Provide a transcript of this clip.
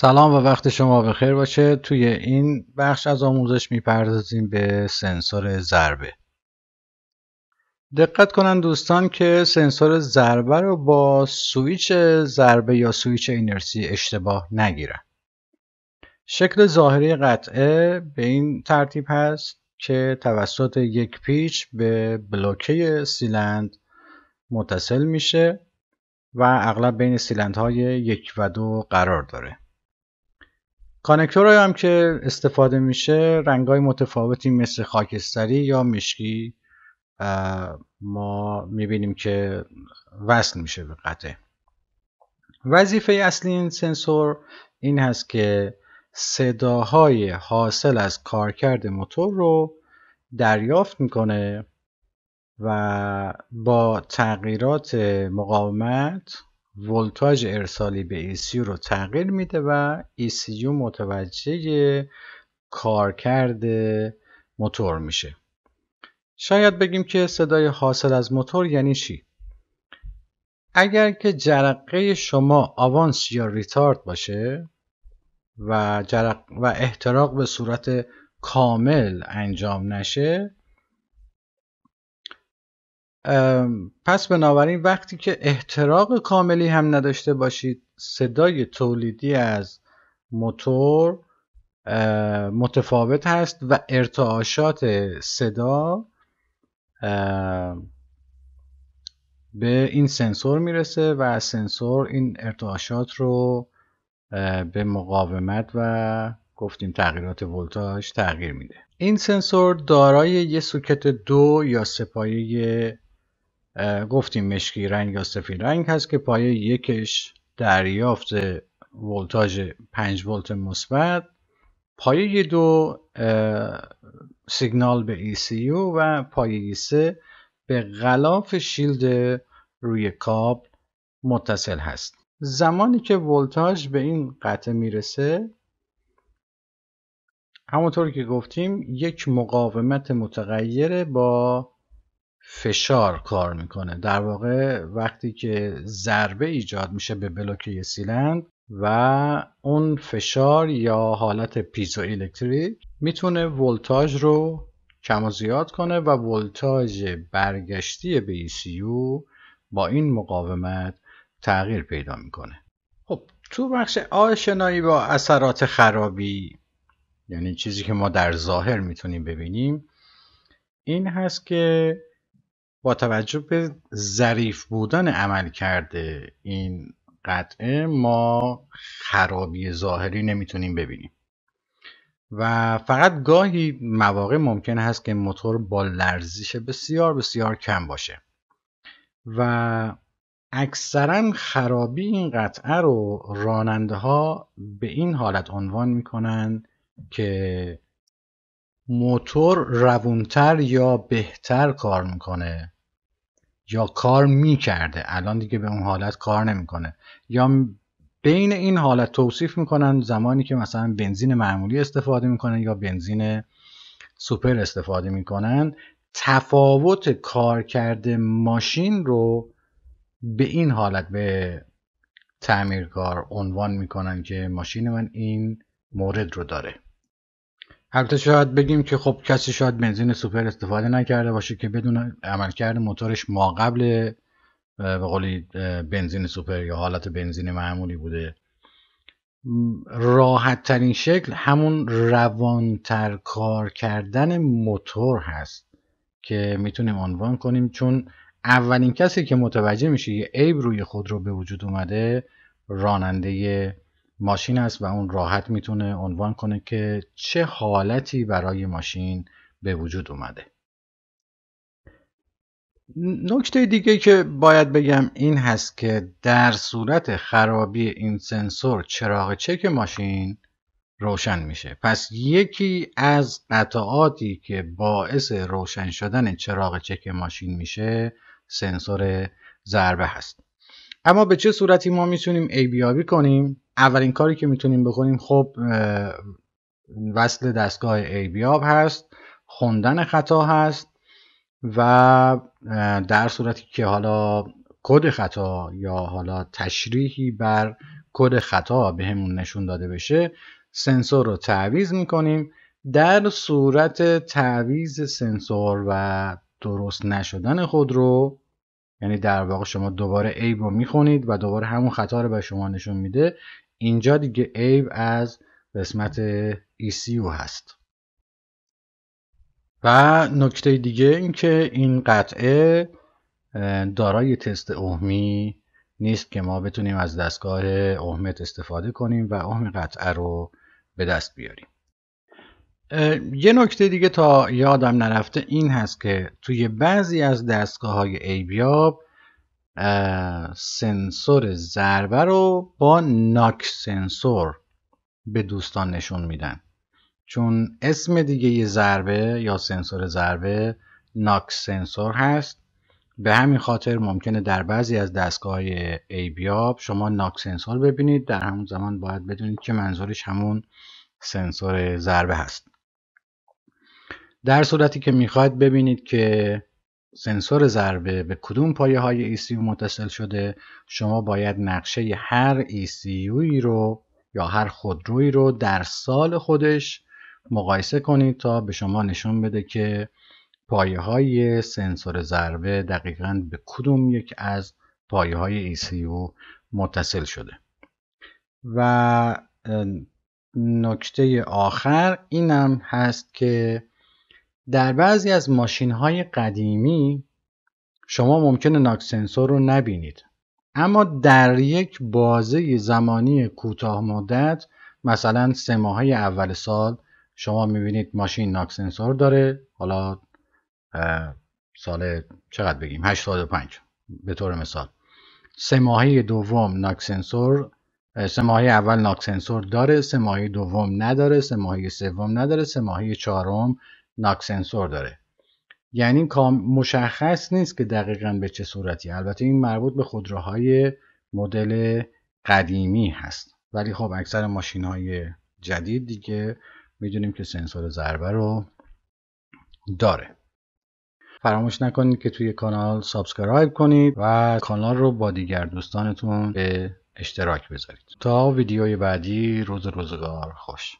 سلام و وقت شما بخیر باشه توی این بخش از آموزش میپردازیم به سنسور ضربه دقت کنن دوستان که سنسور ضربه رو با سویچ ضربه یا سویچ اینرسی اشتباه نگیرن شکل ظاهری قطعه به این ترتیب هست که توسط یک پیچ به بلوکه سیلند متصل میشه و اغلب بین سیلندهای یک و دو قرار داره کانکتور هم که استفاده میشه رنگ های متفاوتی مثل خاکستری یا مشکی ما میبینیم که وصل میشه به قطعه وظیفه اصلی این سنسور این هست که صداهای حاصل از کارکرد موتور رو دریافت میکنه و با تغییرات مقاومت ولتاژ ارسالی به ECU رو تغییر میده و ECU متوجه کارکرد موتور میشه شاید بگیم که صدای حاصل از موتور یعنی چی اگر که جرقه شما آوانس یا ریتارد باشه و, جرق و احتراق به صورت کامل انجام نشه پس بنابراین وقتی که احتراق کاملی هم نداشته باشید صدای تولیدی از موتور متفاوت هست و ارتعاشات صدا به این سنسور میرسه و سنسور این ارتعاشات رو به مقاومت و گفتیم تغییرات ولتاژ تغییر میده این سنسور دارای یه سوکت دو یا سپایه گفتیم مشکی رنگ یا سفید رنگ هست که پایه یکش دریافت ولتاژ 5 ولت مثبت پایه دو سیگنال به ECU و پایه سه به غلاف شیلد روی کاب متصل هست زمانی که ولتاژ به این قطعه میرسه همونطور که گفتیم یک مقاومت متغیره با فشار کار میکنه در واقع وقتی که ضربه ایجاد میشه به بلوک سیلند و اون فشار یا حالت پیزو الکتریک میتونه ولتاژ رو کم و زیاد کنه و ولتاژ برگشتی به ECU با این مقاومت تغییر پیدا میکنه خب تو بخش آشنایی با اثرات خرابی یعنی چیزی که ما در ظاهر میتونیم ببینیم این هست که با توجه به ظریف بودن عمل کرده این قطعه ما خرابی ظاهری نمیتونیم ببینیم و فقط گاهی مواقع ممکن هست که موتور با لرزش بسیار بسیار کم باشه و اکثرا خرابی این قطعه رو راننده ها به این حالت عنوان میکنن که موتور روونتر یا بهتر کار میکنه یا کار میکرده الان دیگه به اون حالت کار نمیکنه یا بین این حالت توصیف میکنن زمانی که مثلا بنزین معمولی استفاده میکنن یا بنزین سوپر استفاده میکنن تفاوت کار کرده ماشین رو به این حالت به تعمیرکار عنوان میکنن که ماشین من این مورد رو داره البته شاید بگیم که خب کسی شاید بنزین سوپر استفاده نکرده باشه که بدون عملکرد موتورش ما قبل به قولی بنزین سوپر یا حالت بنزین معمولی بوده راحت ترین شکل همون روانتر کار کردن موتور هست که میتونیم عنوان کنیم چون اولین کسی که متوجه میشه یه عیب روی خود رو به وجود اومده راننده ماشین است و اون راحت میتونه عنوان کنه که چه حالتی برای ماشین به وجود اومده نکته دیگه که باید بگم این هست که در صورت خرابی این سنسور چراغ چک ماشین روشن میشه پس یکی از قطعاتی که باعث روشن شدن چراغ چک ماشین میشه سنسور ضربه هست اما به چه صورتی ما میتونیم ای کنیم اولین کاری که میتونیم بکنیم خب وصل دستگاه ای هست خوندن خطا هست و در صورتی که حالا کد خطا یا حالا تشریحی بر کد خطا بهمون نشون داده بشه سنسور رو تعویض میکنیم در صورت تعویض سنسور و درست نشدن خود رو یعنی در واقع شما دوباره عیب رو میخونید و دوباره همون خطا رو به شما نشون میده اینجا دیگه عیب از قسمت ECU هست و نکته دیگه اینکه این قطعه دارای تست اهمی نیست که ما بتونیم از دستگاه اهمت استفاده کنیم و اهم قطعه رو به دست بیاریم یه نکته دیگه تا یادم نرفته این هست که توی بعضی از دستگاه های ایبیاب سنسور ضربه رو با ناک سنسور به دوستان نشون میدن چون اسم دیگه یه ضربه یا سنسور ضربه ناک سنسور هست به همین خاطر ممکنه در بعضی از دستگاه های ایبیاب شما ناک سنسور ببینید در همون زمان باید بدونید که منظورش همون سنسور ضربه هست در صورتی که میخواید ببینید که سنسور ضربه به کدوم پایه های ECU متصل شده شما باید نقشه هر ECU رو یا هر خودروی رو در سال خودش مقایسه کنید تا به شما نشون بده که پایه های سنسور ضربه دقیقا به کدوم یک از پایه های ECU متصل شده و نکته آخر اینم هست که در بعضی از ماشین های قدیمی شما ممکنه ناک سنسور رو نبینید اما در یک بازه زمانی کوتاه مدت مثلا سه ماهه اول سال شما میبینید ماشین ناک داره حالا سال چقدر بگیم 85 به طور مثال سه ماهه دوم ناک سنسور سه ماهه اول ناک داره سه ماهه دوم نداره سه ماهه سوم نداره سه ماهه چهارم ناک سنسور داره یعنی مشخص نیست که دقیقا به چه صورتی البته این مربوط به خودروهای مدل قدیمی هست ولی خب اکثر ماشین های جدید دیگه میدونیم که سنسور ضربه رو داره فراموش نکنید که توی کانال سابسکرایب کنید و کانال رو با دیگر دوستانتون به اشتراک بذارید تا ویدیوی بعدی روز روزگار خوش